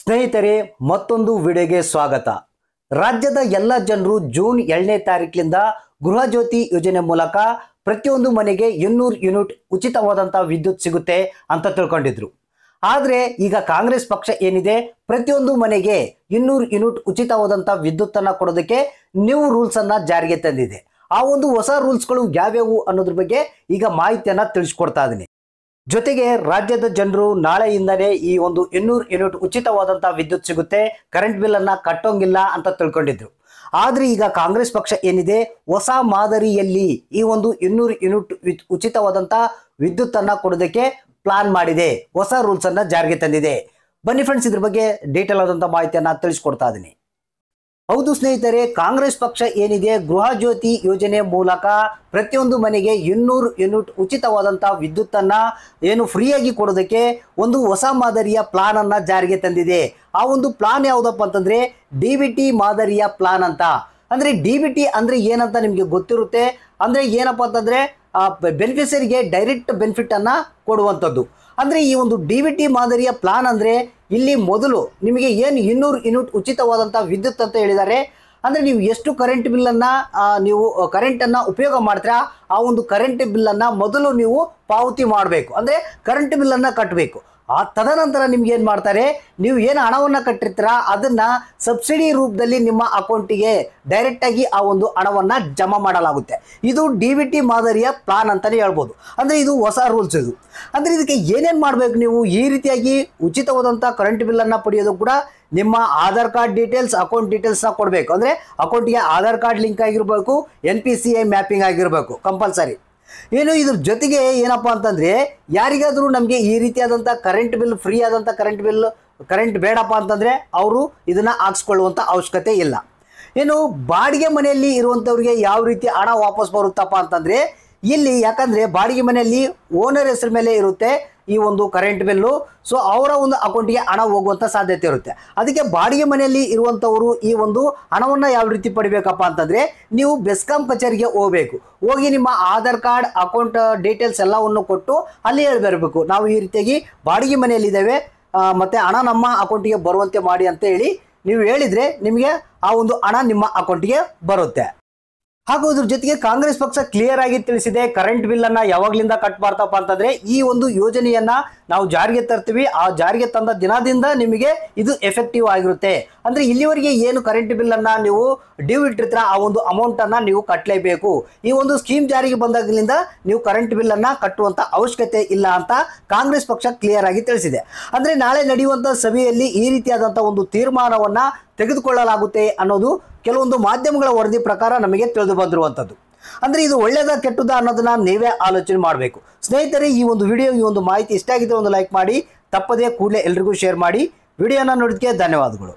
ಸ್ನೇಹಿತರೆ ಮತ್ತೊಂದು ವಿಡಿಯೋಗೆ ಸ್ವಾಗತ ರಾಜ್ಯದ ಎಲ್ಲ ಜನರು ಜೂನ್ ಏಳನೇ ತಾರೀಕಿನಿಂದ ಗೃಹ ಜ್ಯೋತಿ ಯೋಜನೆ ಮೂಲಕ ಪ್ರತಿಯೊಂದು ಮನೆಗೆ ಇನ್ನೂರು ಯೂನಿಟ್ ಉಚಿತವಾದಂಥ ವಿದ್ಯುತ್ ಸಿಗುತ್ತೆ ಅಂತ ತಿಳ್ಕೊಂಡಿದ್ರು ಆದರೆ ಈಗ ಕಾಂಗ್ರೆಸ್ ಪಕ್ಷ ಏನಿದೆ ಪ್ರತಿಯೊಂದು ಮನೆಗೆ ಇನ್ನೂರು ಯೂನಿಟ್ ಉಚಿತವಾದಂಥ ವಿದ್ಯುತ್ತನ್ನು ಕೊಡೋದಕ್ಕೆ ನ್ಯೂ ರೂಲ್ಸನ್ನು ಜಾರಿಗೆ ತಂದಿದೆ ಆ ಒಂದು ಹೊಸ ರೂಲ್ಸ್ಗಳು ಯಾವ್ಯಾವು ಅನ್ನೋದ್ರ ಬಗ್ಗೆ ಈಗ ಮಾಹಿತಿಯನ್ನು ತಿಳಿಸ್ಕೊಡ್ತಾ ಇದ್ದೀನಿ ಜೊತೆಗೆ ರಾಜ್ಯದ ಜನರು ನಾಳೆಯಿಂದಲೇ ಈ ಒಂದು ಇನ್ನೂರು ಯೂನಿಟ್ ಉಚಿತವಾದಂತಹ ವಿದ್ಯುತ್ ಸಿಗುತ್ತೆ ಕರೆಂಟ್ ಬಿಲ್ ಅನ್ನ ಕಟ್ಟೋಂಗಿಲ್ಲ ಅಂತ ತಿಳ್ಕೊಂಡಿದ್ರು ಆದ್ರೆ ಈಗ ಕಾಂಗ್ರೆಸ್ ಪಕ್ಷ ಏನಿದೆ ಹೊಸ ಮಾದರಿಯಲ್ಲಿ ಈ ಒಂದು ಇನ್ನೂರು ಯೂನಿಟ್ ಉಚಿತವಾದಂತಹ ವಿದ್ಯುತ್ ಅನ್ನ ಕೊಡೋದಕ್ಕೆ ಪ್ಲಾನ್ ಮಾಡಿದೆ ಹೊಸ ರೂಲ್ಸ್ ಅನ್ನ ಜಾರಿಗೆ ತಂದಿದೆ ಬನ್ನಿ ಫ್ರೆಂಡ್ಸ್ ಇದ್ರ ಬಗ್ಗೆ ಡೀಟೇಲ್ ಆದಂತಹ ಮಾಹಿತಿಯನ್ನ ತಿಳಿಸ್ಕೊಡ್ತಾ ಇದ್ದೀನಿ ಹೌದು ಸ್ನೇಹಿತರೆ ಕಾಂಗ್ರೆಸ್ ಪಕ್ಷ ಏನಿದೆ ಗೃಹ ಜ್ಯೋತಿ ಯೋಜನೆ ಮೂಲಕ ಪ್ರತಿಯೊಂದು ಮನೆಗೆ ಇನ್ನೂರು ಯೂನಿಟ್ ಉಚಿತವಾದಂಥ ವಿದ್ಯುತ್ತನ್ನು ಏನು ಫ್ರೀಯಾಗಿ ಕೊಡೋದಕ್ಕೆ ಒಂದು ಹೊಸ ಮಾದರಿಯ ಪ್ಲಾನ್ ಅನ್ನ ಜಾರಿಗೆ ತಂದಿದೆ ಆ ಒಂದು ಪ್ಲಾನ್ ಯಾವುದಪ್ಪ ಅಂತಂದ್ರೆ ಡಿ ಬಿ ಟಿ ಮಾದರಿಯ ಪ್ಲಾನ್ ಅಂತ ಅಂದ್ರೆ ಡಿ ಬಿ ಟಿ ಅಂದರೆ ಏನಂತ ನಿಮಗೆ ಗೊತ್ತಿರುತ್ತೆ ಅಂದರೆ ಏನಪ್ಪ ಅಂತಂದರೆ ಬೆನಿಫಿಷರಿಗೆ ಡೈರೆಕ್ಟ್ ಅನ್ನ ಕೊಡುವಂಥದ್ದು ಅಂದ್ರೆ ಈ ಒಂದು ಡಿ ಬಿ ಟಿ ಮಾದರಿಯ ಪ್ಲಾನ್ ಅಂದ್ರೆ ಇಲ್ಲಿ ಮೊದಲು ನಿಮಗೆ ಏನು ಇನ್ನೂರು ಯೂನಿಟ್ ಉಚಿತವಾದಂಥ ವಿದ್ಯುತ್ ಅಂತ ಹೇಳಿದ್ದಾರೆ ಅಂದರೆ ನೀವು ಎಷ್ಟು ಕರೆಂಟ್ ಬಿಲ್ಲನ್ನು ನೀವು ಕರೆಂಟನ್ನು ಉಪಯೋಗ ಮಾಡ್ತೀರಾ ಆ ಒಂದು ಕರೆಂಟ್ ಬಿಲ್ಲನ್ನು ಮೊದಲು ನೀವು ಪಾವತಿ ಮಾಡಬೇಕು ಅಂದರೆ ಕರೆಂಟ್ ಬಿಲ್ಲನ್ನು ಕಟ್ಟಬೇಕು ಆ ತದನಂತರ ನಿಮ್ಗೆ ಏನು ಮಾಡ್ತಾರೆ ನೀವು ಏನು ಹಣವನ್ನು ಕಟ್ಟಿರ್ತೀರ ಅದನ್ನು ಸಬ್ಸಿಡಿ ರೂಪದಲ್ಲಿ ನಿಮ್ಮ ಅಕೌಂಟಿಗೆ ಡೈರೆಕ್ಟ್ ಆಗಿ ಆ ಒಂದು ಹಣವನ್ನು ಜಮಾ ಮಾಡಲಾಗುತ್ತೆ ಇದು ಡಿ ವಿ ಟಿ ಮಾದರಿಯ ಪ್ಲಾನ್ ಅಂತಲೇ ಹೇಳ್ಬೋದು ಅಂದರೆ ಇದು ಹೊಸ ರೂಲ್ಸ್ ಇದು ಅಂದರೆ ಇದಕ್ಕೆ ಏನೇನು ಮಾಡಬೇಕು ನೀವು ಈ ರೀತಿಯಾಗಿ ಉಚಿತವಾದಂಥ ಕರೆಂಟ್ ಬಿಲ್ ಬಿಲ್ಲನ್ನು ಪಡೆಯೋದು ಕೂಡ ನಿಮ್ಮ ಆಧಾರ್ ಕಾರ್ಡ್ ಡೀಟೇಲ್ಸ್ ಅಕೌಂಟ್ ಡೀಟೇಲ್ಸ್ನ ಕೊಡಬೇಕು ಅಂದರೆ ಅಕೌಂಟಿಗೆ ಆಧಾರ್ ಕಾರ್ಡ್ ಲಿಂಕ್ ಆಗಿರಬೇಕು N P C I mapping ಆಗಿರಬೇಕು ಕಂಪಲ್ಸರಿ ಏನು ಇದ್ರ ಜೊತೆಗೆ ಏನಪ್ಪ ಅಂತಂದರೆ ಯಾರಿಗಾದರೂ ನಮಗೆ ಈ ರೀತಿಯಾದಂಥ ಕರೆಂಟ್ ಬಿಲ್ ಫ್ರೀ ಆದಂಥ ಕರೆಂಟ್ ಬಿಲ್ ಕರೆಂಟ್ ಬೇಡಪ್ಪ ಅಂತಂದರೆ ಅವರು ಇದನ್ನ ಹಾಕ್ಸ್ಕೊಳ್ಳುವಂಥ ಅವಶ್ಯಕತೆ ಇಲ್ಲ ಏನು ಬಾಡಿಗೆ ಮನೆಯಲ್ಲಿ ಇರುವಂಥವ್ರಿಗೆ ಯಾವ ರೀತಿ ಹಣ ವಾಪಸ್ ಬರುತ್ತಪ್ಪ ಅಂತಂದರೆ ಇಲ್ಲಿ ಯಾಕಂದರೆ ಬಾಡಿಗೆ ಮನೆಯಲ್ಲಿ ಓನರ್ ಹೆಸರು ಮೇಲೆ ಇರುತ್ತೆ ಈ ಒಂದು ಕರೆಂಟ್ ಬಿಲ್ಲು ಸೊ ಅವರ ಒಂದು ಅಕೌಂಟ್ಗೆ ಹಣ ಹೋಗುವಂಥ ಸಾಧ್ಯತೆ ಇರುತ್ತೆ ಅದಕ್ಕೆ ಬಾಡಿಗೆ ಮನೆಯಲ್ಲಿ ಇರುವಂತವರು ಈ ಒಂದು ಹಣವನ್ನು ಯಾವ ರೀತಿ ಪಡಿಬೇಕಪ್ಪ ಅಂತಂದರೆ ನೀವು ಬೆಸ್ಕಾಂ ಕಚೇರಿಗೆ ಹೋಗಬೇಕು ಹೋಗಿ ನಿಮ್ಮ ಆಧಾರ್ ಕಾರ್ಡ್ ಅಕೌಂಟ್ ಡೀಟೇಲ್ಸ್ ಎಲ್ಲವನ್ನು ಕೊಟ್ಟು ಅಲ್ಲಿ ಹೇಳಿ ನಾವು ಈ ರೀತಿಯಾಗಿ ಬಾಡಿಗೆ ಇದ್ದೇವೆ ಮತ್ತು ಹಣ ನಮ್ಮ ಅಕೌಂಟ್ಗೆ ಬರುವಂತೆ ಮಾಡಿ ಅಂತ ಹೇಳಿ ನೀವು ಹೇಳಿದರೆ ನಿಮಗೆ ಆ ಒಂದು ಹಣ ನಿಮ್ಮ ಅಕೌಂಟ್ಗೆ ಬರುತ್ತೆ ಹಾಗೂ ಇದ್ರ ಜೊತೆಗೆ ಕಾಂಗ್ರೆಸ್ ಪಕ್ಷ ಕ್ಲಿಯರ್ ಆಗಿ ತಿಳಿಸಿದೆ ಕರೆಂಟ್ ಬಿಲ್ ಅನ್ನ ಯಾವಾಗ್ಲಿಂದ ಕಟ್ ಮಾಡ್ತಪ್ಪ ಅಂತಂದ್ರೆ ಈ ಒಂದು ಯೋಜನೆಯನ್ನ ನಾವು ಜಾರಿಗೆ ತರ್ತೀವಿ ಆ ಜಾರಿಗೆ ತಂದ ದಿನದಿಂದ ನಿಮಗೆ ಇದು ಎಫೆಕ್ಟಿವ್ ಆಗಿರುತ್ತೆ ಅಂದ್ರೆ ಇಲ್ಲಿವರೆಗೆ ಏನು ಕರೆಂಟ್ ಬಿಲ್ ಅನ್ನ ನೀವು ಡ್ಯೂ ಇಟ್ಟಿರ್ತೀರ ಆ ಒಂದು ಅಮೌಂಟ್ ಅನ್ನ ನೀವು ಕಟ್ಟಲೇಬೇಕು ಈ ಒಂದು ಸ್ಕೀಮ್ ಜಾರಿಗೆ ಬಂದಾಗಲಿಂದ ನೀವು ಕರೆಂಟ್ ಬಿಲ್ ಅನ್ನ ಕಟ್ಟುವಂತ ಅವಶ್ಯಕತೆ ಇಲ್ಲ ಅಂತ ಕಾಂಗ್ರೆಸ್ ಪಕ್ಷ ಕ್ಲಿಯರ್ ಆಗಿ ತಿಳಿಸಿದೆ ಅಂದ್ರೆ ನಾಳೆ ನಡೆಯುವಂತ ಸಭೆಯಲ್ಲಿ ಈ ರೀತಿಯಾದಂತಹ ಒಂದು ತೀರ್ಮಾನವನ್ನ ತೆಗೆದುಕೊಳ್ಳಲಾಗುತ್ತೆ ಅನ್ನೋದು ಕೆಲವೊಂದು ಮಾಧ್ಯಮಗಳ ವರದಿ ಪ್ರಕಾರ ನಮಗೆ ತಿಳಿದು ಬಂದಿರುವಂಥದ್ದು ಅಂದರೆ ಇದು ಒಳ್ಳೆಯದ ಕೆಟ್ಟದ ಅನ್ನೋದನ್ನ ನೀವೇ ಆಲೋಚನೆ ಮಾಡಬೇಕು ಸ್ನೇಹಿತರೆ ಈ ಒಂದು ವಿಡಿಯೋ ಈ ಒಂದು ಮಾಹಿತಿ ಇಷ್ಟ ಆಗಿದೆ ಒಂದು ಲೈಕ್ ಮಾಡಿ ತಪ್ಪದೇ ಕೂಡಲೇ ಎಲ್ರಿಗೂ ಶೇರ್ ಮಾಡಿ ವಿಡಿಯೋನ ನೋಡಿದಕ್ಕೆ ಧನ್ಯವಾದಗಳು